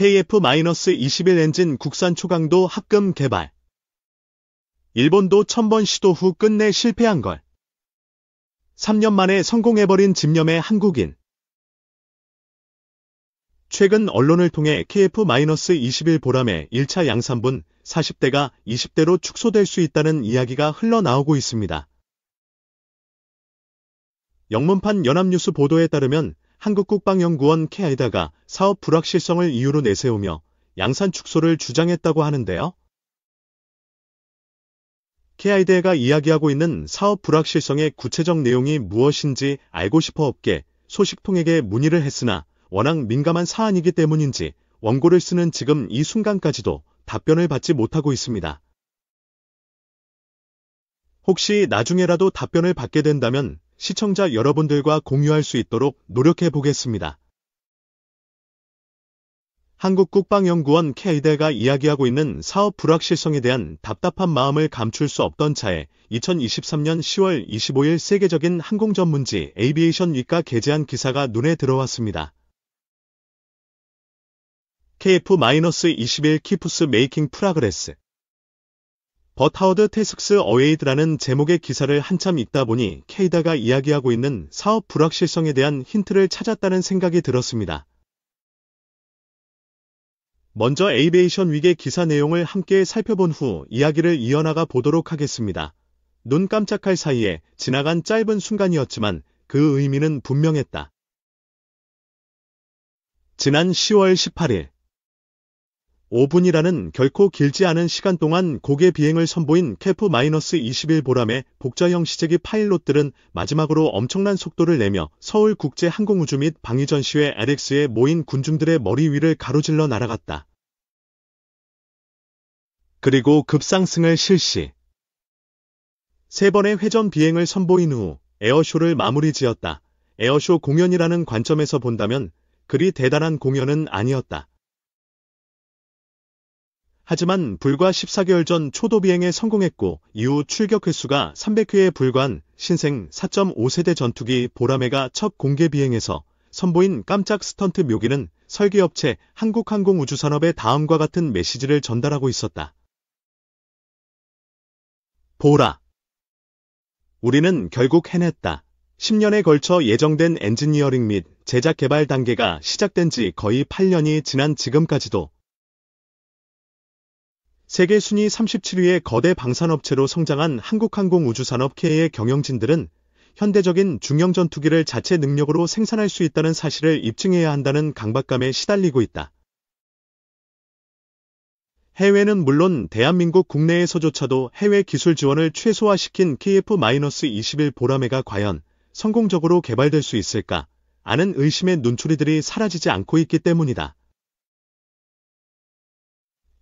KF-21 엔진 국산 초강도 합금 개발. 일본도 천번 시도 후 끝내 실패한 걸. 3년 만에 성공해버린 집념의 한국인. 최근 언론을 통해 KF-21 보람의 1차 양산분 40대가 20대로 축소될 수 있다는 이야기가 흘러나오고 있습니다. 영문판 연합뉴스 보도에 따르면 한국국방연구원 케아이다가 사업 불확실성을 이유로 내세우며 양산 축소를 주장했다고 하는데요. 케아이대가 이야기하고 있는 사업 불확실성의 구체적 내용이 무엇인지 알고 싶어 없게 소식통에게 문의를 했으나 워낙 민감한 사안이기 때문인지 원고를 쓰는 지금 이 순간까지도 답변을 받지 못하고 있습니다. 혹시 나중에라도 답변을 받게 된다면 시청자 여러분들과 공유할 수 있도록 노력해 보겠습니다. 한국국방연구원 k 대가 이야기하고 있는 사업 불확실성에 대한 답답한 마음을 감출 수 없던 차에 2023년 10월 25일 세계적인 항공전문지 에이비에이션 위가 게재한 기사가 눈에 들어왔습니다. KF-21 키프스 메이킹 프라그레스 버타워드 테스크스 어웨이드라는 제목의 기사를 한참 읽다 보니 케이다가 이야기하고 있는 사업 불확실성에 대한 힌트를 찾았다는 생각이 들었습니다. 먼저 에이베이션 위계 기사 내용을 함께 살펴본 후 이야기를 이어나가 보도록 하겠습니다. 눈 깜짝할 사이에 지나간 짧은 순간이었지만 그 의미는 분명했다. 지난 10월 18일 5분이라는 결코 길지 않은 시간 동안 고개 비행을 선보인 캐프-21 마이너스 보람의 복자형 시제기 파일럿들은 마지막으로 엄청난 속도를 내며 서울 국제 항공우주 및 방위전시회 LX에 모인 군중들의 머리 위를 가로질러 날아갔다. 그리고 급상승을 실시. 세 번의 회전 비행을 선보인 후 에어쇼를 마무리 지었다. 에어쇼 공연이라는 관점에서 본다면 그리 대단한 공연은 아니었다. 하지만 불과 14개월 전 초도 비행에 성공했고 이후 출격 횟수가 300회에 불과한 신생 4.5세대 전투기 보라매가 첫 공개 비행에서 선보인 깜짝 스턴트 묘기는 설계업체 한국항공우주산업의 다음과 같은 메시지를 전달하고 있었다. 보라. 우리는 결국 해냈다. 10년에 걸쳐 예정된 엔지니어링 및 제작 개발 단계가 시작된 지 거의 8년이 지난 지금까지도 세계 순위 37위의 거대 방산업체로 성장한 한국항공우주산업 K의 경영진들은 현대적인 중형 전투기를 자체 능력으로 생산할 수 있다는 사실을 입증해야 한다는 강박감에 시달리고 있다. 해외는 물론 대한민국 국내에서조차도 해외 기술 지원을 최소화시킨 KF-21 보라매가 과연 성공적으로 개발될 수 있을까? 아는 의심의 눈초리들이 사라지지 않고 있기 때문이다.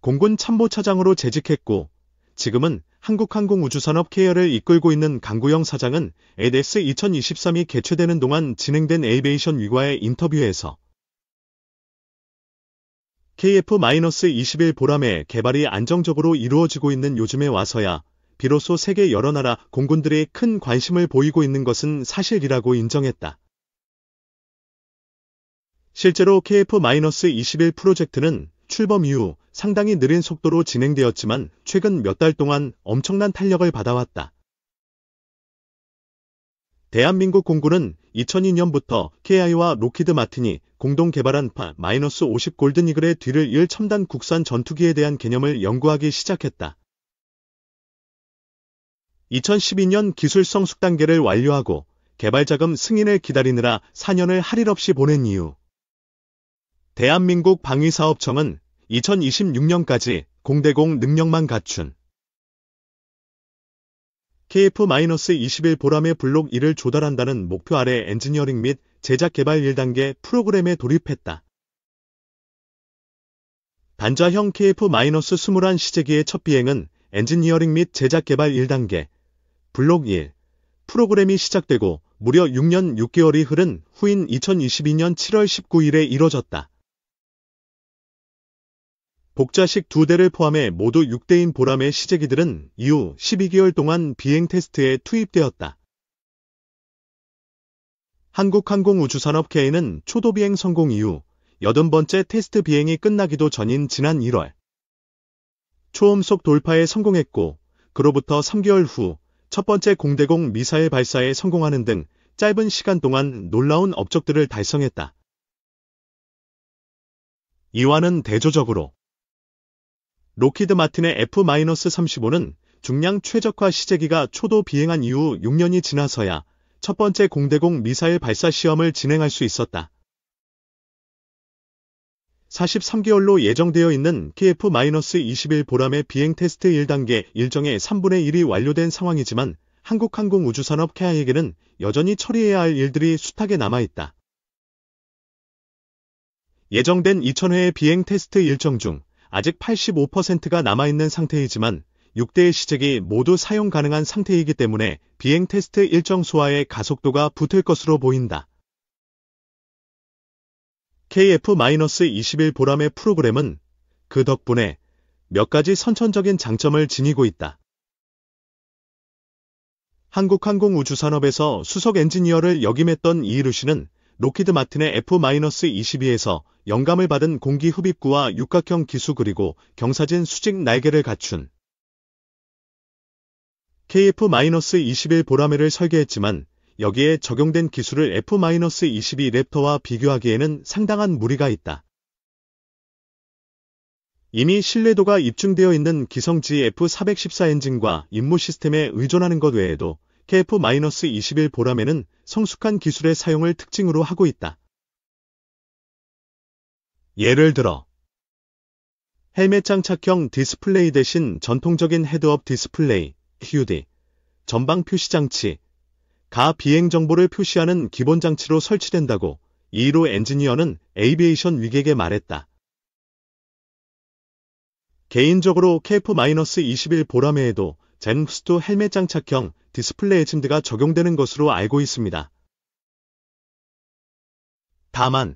공군 참모차장으로 재직했고 지금은 한국항공우주산업 케어를 이끌고 있는 강구영 사장은 ADS 2023이 개최되는 동안 진행된 에이베이션 위과의 인터뷰에서 KF-21 보람의 개발이 안정적으로 이루어지고 있는 요즘에 와서야 비로소 세계 여러 나라 공군들이 큰 관심을 보이고 있는 것은 사실이라고 인정했다. 실제로 KF-21 프로젝트는 출범 이후 상당히 느린 속도로 진행되었지만 최근 몇 달 동안 엄청난 탄력을 받아왔다. 대한민국 공군은 2002년부터 KI와 로키드 마틴이 공동 개발한 파-50 골든이글의 뒤를 이을 첨단 국산 전투기에 대한 개념을 연구하기 시작했다. 2012년 기술 성숙 단계를 완료하고 개발 자금 승인을 기다리느라 4년을 할일 없이 보낸 이유. 대한민국 방위사업청은 2026년까지 공대공 능력만 갖춘 KF-21 보람의 블록 1을 조달한다는 목표 아래 엔지니어링 및 제작 개발 1단계 프로그램에 돌입했다. 반자형 KF-21 시제기의 첫 비행은 엔지니어링 및 제작 개발 1단계 블록 1 프로그램이 시작되고 무려 6년 6개월이 흐른 후인 2022년 7월 19일에 이뤄졌다. 복자식 두 대를 포함해 모두 6대인 보람의 시제기들은 이후 12개월 동안 비행 테스트에 투입되었다. 한국항공우주산업회의는 초도비행 성공 이후 8번째 0 테스트 비행이 끝나기도 전인 지난 1월 초음속 돌파에 성공했고 그로부터 3개월 후 첫 번째 공대공 미사일 발사에 성공하는 등 짧은 시간 동안 놀라운 업적들을 달성했다. 이와는 대조적으로 로키드 마틴의 F-35는 중량 최적화 시제기가 초도 비행한 이후 6년이 지나서야 첫 번째 공대공 미사일 발사 시험을 진행할 수 있었다. 43개월로 예정되어 있는 KF-21 보람의 비행 테스트 1단계 일정의 3분의 1이 완료된 상황이지만 한국항공우주산업 케아에게는 여전히 처리해야 할 일들이 숱하게 남아있다. 예정된 2000회의 비행 테스트 일정 중 아직 85%가 남아있는 상태이지만 6대의 시책이 모두 사용 가능한 상태이기 때문에 비행 테스트 일정 소화에 가속도가 붙을 것으로 보인다. KF-21 보람의 프로그램은 그 덕분에 몇 가지 선천적인 장점을 지니고 있다. 한국항공우주산업에서 수석 엔지니어를 역임했던 이루시는 로키드 마틴의 F-22에서 영감을 받은 공기 흡입구와 육각형 기수 그리고 경사진 수직 날개를 갖춘 KF-21 보라매를 설계했지만 여기에 적용된 기술을 F-22 랩터와 비교하기에는 상당한 무리가 있다. 이미 신뢰도가 입증되어 있는 기성지 F414 엔진과 임무 시스템에 의존하는 것 외에도 KF-21 보라매는 성숙한 기술의 사용을 특징으로 하고 있다. 예를 들어 헬멧 장착형 디스플레이 대신 전통적인 헤드업 디스플레이 HUD 전방 표시 장치 가 비행 정보를 표시하는 기본 장치로 설치된다고 이로 엔지니어는 에이비에이션 위객에 말했다. 개인적으로 KF-21 보라매에도 젠스토 헬멧 장착형 디스플레이 침드가 적용되는 것으로 알고 있습니다. 다만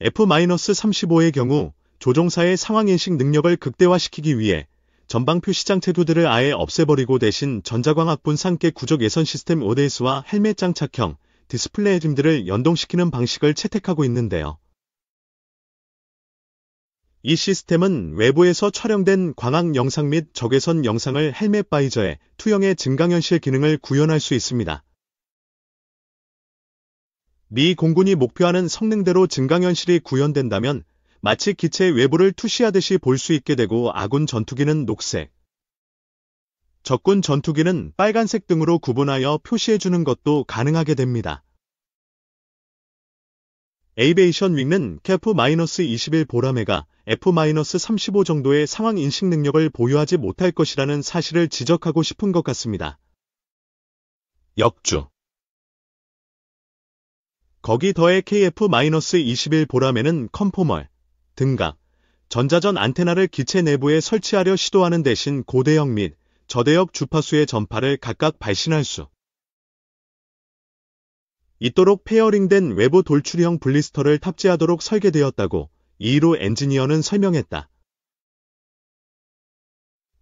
F-35의 경우 조종사의 상황인식 능력을 극대화시키기 위해 전방표 시장 태도들을 아예 없애버리고 대신 전자광학분 상계 구조 예선 시스템 ODS와 헬멧 장착형, 디스플레이 짐들을 연동시키는 방식을 채택하고 있는데요. 이 시스템은 외부에서 촬영된 광학 영상 및 적외선 영상을 헬멧 바이저에 투영해 증강현실 기능을 구현할 수 있습니다. 미 공군이 목표하는 성능대로 증강현실이 구현된다면 마치 기체 외부를 투시하듯이 볼 수 있게 되고 아군 전투기는 녹색, 적군 전투기는 빨간색 등으로 구분하여 표시해주는 것도 가능하게 됩니다. 에이베이션 윙은 F-21 보라매가 F-35 정도의 상황 인식 능력을 보유하지 못할 것이라는 사실을 지적하고 싶은 것 같습니다. 역주 거기 더해 KF-21 보라매는 컴포멀, 등각, 전자전 안테나를 기체 내부에 설치하려 시도하는 대신 고대역 및 저대역 주파수의 전파를 각각 발신할 수 있도록 페어링된 외부 돌출형 블리스터를 탑재하도록 설계되었다고 이로 엔지니어는 설명했다.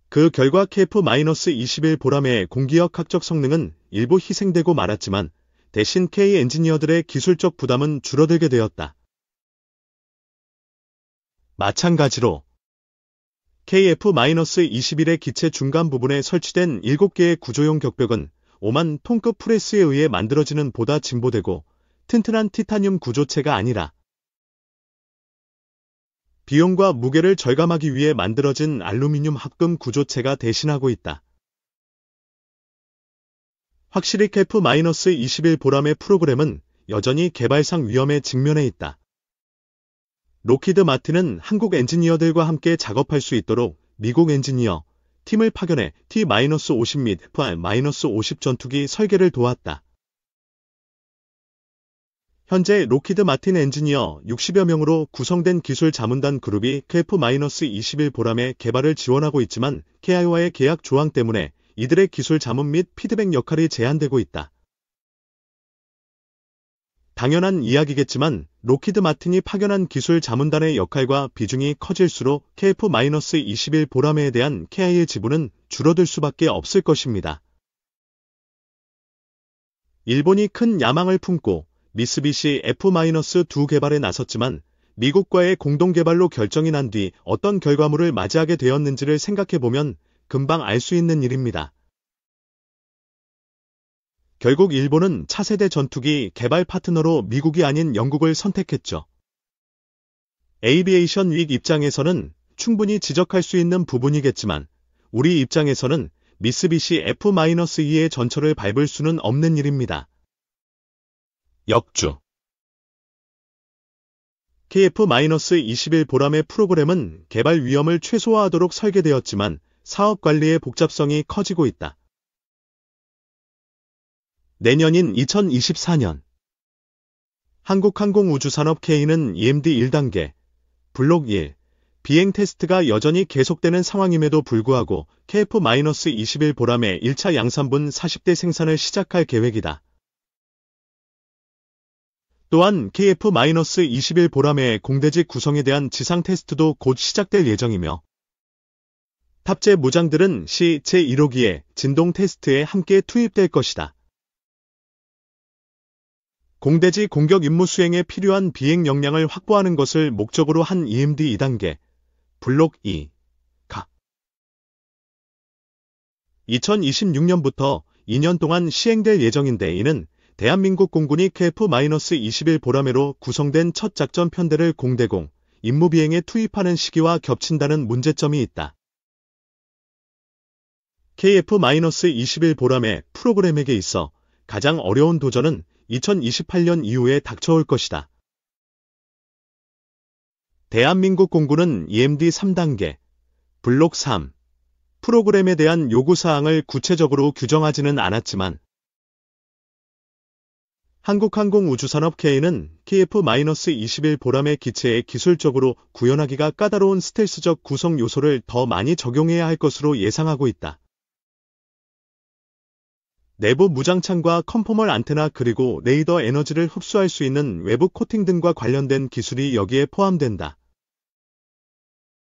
그 결과 KF-21 보람의 공기역 학적 성능은 일부 희생되고 말았지만 대신 K 엔지니어들의 기술적 부담은 줄어들게 되었다. 마찬가지로 KF-21의 기체 중간 부분에 설치된 7개의 구조용 격벽은 5만 톤급 프레스에 의해 만들어지는 보다 진보되고 튼튼한 티타늄 구조체가 아니라 비용과 무게를 절감하기 위해 만들어진 알루미늄 합금 구조체가 대신하고 있다. 확실히 KF-21 보람의 프로그램은 여전히 개발상 위험에 직면해 있다. 로키드 마틴은 한국 엔지니어들과 함께 작업할 수 있도록 미국 엔지니어 팀을 파견해 T-50 및 FR-50 전투기 설계를 도왔다. 현재 로키드 마틴 엔지니어 60여 명으로 구성된 기술 자문단 그룹이 KF-21 보람의 개발을 지원하고 있지만 KI와의 계약 조항 때문에 이들의 기술 자문 및 피드백 역할이 제한되고 있다. 당연한 이야기겠지만 로키드 마틴이 파견한 기술 자문단의 역할과 비중이 커질수록 KF-21 보라매에 대한 KI의 지분은 줄어들 수밖에 없을 것입니다. 일본이 큰 야망을 품고 미쓰비시 F-2 개발에 나섰지만 미국과의 공동 개발로 결정이 난 뒤 어떤 결과물을 맞이하게 되었는지를 생각해보면 금방 알 수 있는 일입니다. 결국 일본은 차세대 전투기 개발 파트너로 미국이 아닌 영국을 선택했죠. 에이비에이션 윅 입장에서는 충분히 지적할 수 있는 부분이겠지만 우리 입장에서는 미쓰비시 F-2의 전철을 밟을 수는 없는 일입니다. 역주 KF-21 보람의 프로그램은 개발 위험을 최소화하도록 설계되었지만 사업 관리의 복잡성이 커지고 있다. 내년인 2024년 한국항공우주산업K는 EMD 1단계, 블록 1, 비행 테스트가 여전히 계속되는 상황임에도 불구하고 KF-21 보람의 1차 양산분 40대 생산을 시작할 계획이다. 또한 KF-21 보람의 공대지 구성에 대한 지상 테스트도 곧 시작될 예정이며 탑재 무장들은 시 제1호기에 진동 테스트에 함께 투입될 것이다. 공대지 공격 임무 수행에 필요한 비행 역량을 확보하는 것을 목적으로 한 EMD 2단계 블록 2가 2026년부터 2년 동안 시행될 예정인데 이는 대한민국 공군이 KF-21 보라매로 구성된 첫 작전 편대를 공대공 임무 비행에 투입하는 시기와 겹친다는 문제점이 있다. KF-21 보람의 프로그램에게 있어 가장 어려운 도전은 2028년 이후에 닥쳐올 것이다. 대한민국 공군은 EMD 3단계, 블록 3, 프로그램에 대한 요구사항을 구체적으로 규정하지는 않았지만 한국항공우주산업K는 KF-21 보람의 기체에 기술적으로 구현하기가 까다로운 스텔스적 구성 요소를 더 많이 적용해야 할 것으로 예상하고 있다. 내부 무장창과 컴포멀 안테나 그리고 레이더 에너지를 흡수할 수 있는 외부 코팅 등과 관련된 기술이 여기에 포함된다.